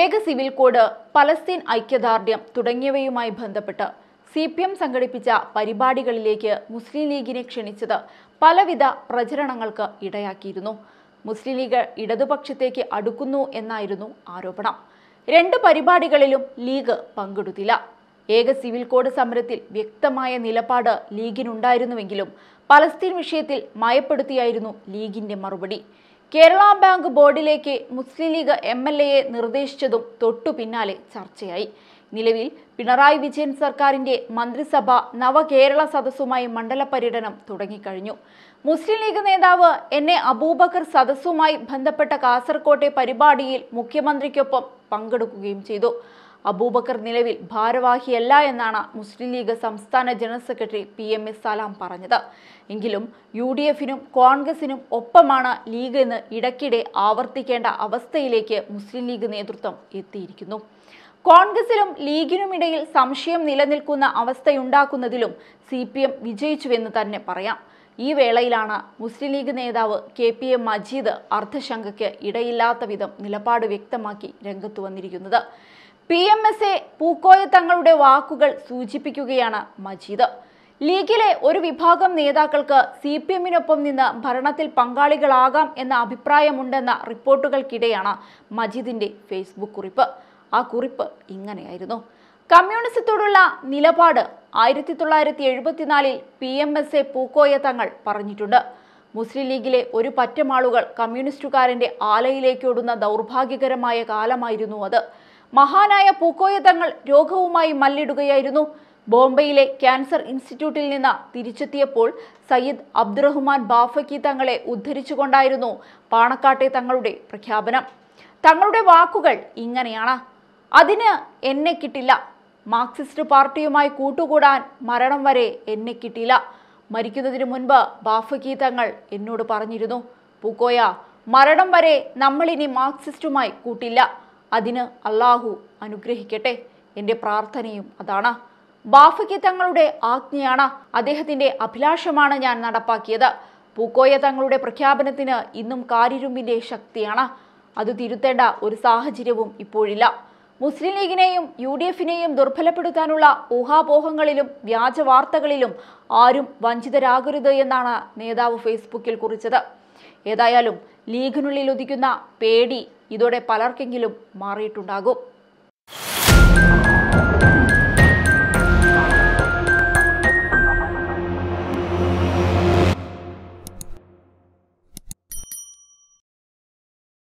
ഏക civil code Palestine ഐക്യദാർഢ്യം തുടങ്ങിയവയുമായി ബന്ധപ്പെട്ട് സി പി എം സംഘടിപ്പിച്ച പരിപാടികളിലേക്ക് മുസ്ലിം ലീഗിനെ ക്ഷണിച്ചത് പലവിധ പ്രചരണങ്ങൾക്ക് ഇടയാക്കിയിരുന്നു മുസ്ലിം ലീഗ് ഇടതുപക്ഷത്തേക്ക് അടുക്കുന്നു എന്നായിരുന്നു ആരോപണം രണ്ട് പരിപാടികളിലും ലീഗ് പങ്കെടുത്തില്ല ഏക സിവിൽ കോഡ് സമരത്തിൽ വ്യക്തമായ നിലപാട് ലീഗിനുണ്ടായിരുന്നുവെങ്കിലും പലസ്തീൻ വിഷയത്തിൽ മയപ്പെടുത്തിയായിരുന്നു ലീഗിന്റെ മറുപടി കേരള ബാങ്ക് ബോർഡിലേക്ക് മുസ്ലിം ലീഗ് എം എൽ എയെ നിർദ്ദേശിച്ചതും തൊട്ടു പിന്നാലെ ചർച്ചയായി നിലവിൽ പിണറായി വിജയൻ സർക്കാരിന്റെ മന്ത്രിസഭ നവകേരള സദസ്സുമായി മണ്ഡല പര്യടനം തുടങ്ങിക്കഴിഞ്ഞു മുസ്ലിം ലീഗ് നേതാവ് എൻ എ അബൂബക്കർ സദസ്സുമായി ബന്ധപ്പെട്ട കാസർകോട്ടെ പരിപാടിയിൽ മുഖ്യമന്ത്രിക്കൊപ്പം പങ്കെടുക്കുകയും ചെയ്തു അബൂബക്കർ നിലവിൽ ഭാരവാഹിയല്ല എന്നാണ് മുസ്ലിം ലീഗ് സംസ്ഥാന general secretary P M S Salam പറഞ്ഞത് എങ്കിലും യു ഡി എഫിനും കോൺഗ്രസിനും ഒപ്പമാണ് ലീഗ് എന്ന് ഇടയ്ക്കിടെ ആവർത്തിക്കേണ്ട അവസ്ഥയിലേക്ക് മുസ്ലിം ലീഗ് നേതൃത്വം എത്തിയിരിക്കുന്നു കോൺഗ്രസിലും ലീഗിനുമിടയിൽ സംശയം നിലനിൽക്കുന്ന അവസ്ഥയുണ്ടാക്കുന്നതിലും സി പി എം വിജയിച്ചുവെന്ന് തന്നെ പറയാം ഈ വേളയിലാണ് മുസ്ലിം ലീഗ് നേതാവ് കെ പി എം മജീദ് അർദ്ധശങ്കയ്ക്ക് ഇടയില്ലാത്ത വിധം നിലപാട് വ്യക്തമാക്കി രംഗത്ത് വന്നിരിക്കുന്നത് P M S A Pookoya തങ്ങളുടെ വാക്കുകൾ സൂചിപ്പിക്കുകയാണ് മജീദ് ലീഗിലെ ഒരു വിഭാഗം നേതാക്കൾക്ക് സി പി എമ്മിനൊപ്പം നിന്ന് ഭരണത്തിൽ പങ്കാളികളാകാം എന്ന അഭിപ്രായമുണ്ടെന്ന റിപ്പോർട്ടുകൾക്കിടെയാണ് മജീദിന്റെ ഫേസ്ബുക്ക് കുറിപ്പ് ആ കുറിപ്പ് ഇങ്ങനെയായിരുന്നു കമ്മ്യൂണിസത്തോടുള്ള നിലപാട് ആയിരത്തി തൊള്ളായിരത്തി എഴുപത്തിനാലിൽ P M S A Pookoya Thangal പറഞ്ഞിട്ടുണ്ട് മുസ്ലിം ലീഗിലെ ഒരു പറ്റം ആളുകൾ കമ്മ്യൂണിസ്റ്റുകാരൻ്റെ ആലയിലേക്കോടുന്ന ദൗർഭാഗ്യകരമായ കാലമായിരുന്നു അത് മഹാനായ പൂക്കോയ തങ്ങൾ രോഗവുമായി മല്ലിടുകയായിരുന്നു ബോംബെയിലെ ക്യാൻസർ ഇൻസ്റ്റിറ്റ്യൂട്ടിൽ നിന്ന് തിരിച്ചെത്തിയപ്പോൾ സയ്യിദ് അബ്ദുറഹ്മാൻ ബാഫക്കി തങ്ങളെ ഉദ്ധരിച്ചുകൊണ്ടായിരുന്നു പാണക്കാട്ടെ തങ്ങളുടെ പ്രഖ്യാപനം തങ്ങളുടെ വാക്കുകൾ ഇങ്ങനെയാണ് അതിന് എന്നെ കിട്ടില്ല മാർക്സിസ്റ്റ് പാർട്ടിയുമായി കൂട്ടുകൂടാൻ മരണം വരെ എന്നെ കിട്ടില്ല മരിക്കുന്നതിന് മുൻപ് ബാഫക്കി തങ്ങൾ എന്നോട് പറഞ്ഞിരുന്നു പൂക്കോയ മരണം വരെ നമ്മളിനി മാർക്സിസ്റ്റുമായി കൂട്ടില്ല അതിന് അള്ളാഹു അനുഗ്രഹിക്കട്ടെ എൻ്റെ പ്രാർത്ഥനയും അതാണ് ബാഫയ്ക്ക് തങ്ങളുടെ ആജ്ഞയാണ് അദ്ദേഹത്തിൻ്റെ അഭിലാഷമാണ് ഞാൻ നടപ്പാക്കിയത് പൂക്കോയ തങ്ങളുടെ പ്രഖ്യാപനത്തിന് ഇന്നും കാരിരുമ്പിൻ്റെ ശക്തിയാണ് അത് തിരുത്തേണ്ട ഒരു സാഹചര്യവും ഇപ്പോഴില്ല മുസ്ലിം ലീഗിനെയും യു ഡി എഫിനെയും ദുർബലപ്പെടുത്താനുള്ള ഊഹാപോഹങ്ങളിലും വ്യാജ വാർത്തകളിലും ആരും വഞ്ചിതരാകരുത് എന്നാണ് നേതാവ് ഫേസ്ബുക്കിൽ കുറിച്ചത് ഏതായാലും ലീഗിനുള്ളിൽ ഒതുക്കുന്ന പേടി ഇതോടെ പലർക്കെങ്കിലും മാറിയിട്ടുണ്ടാകും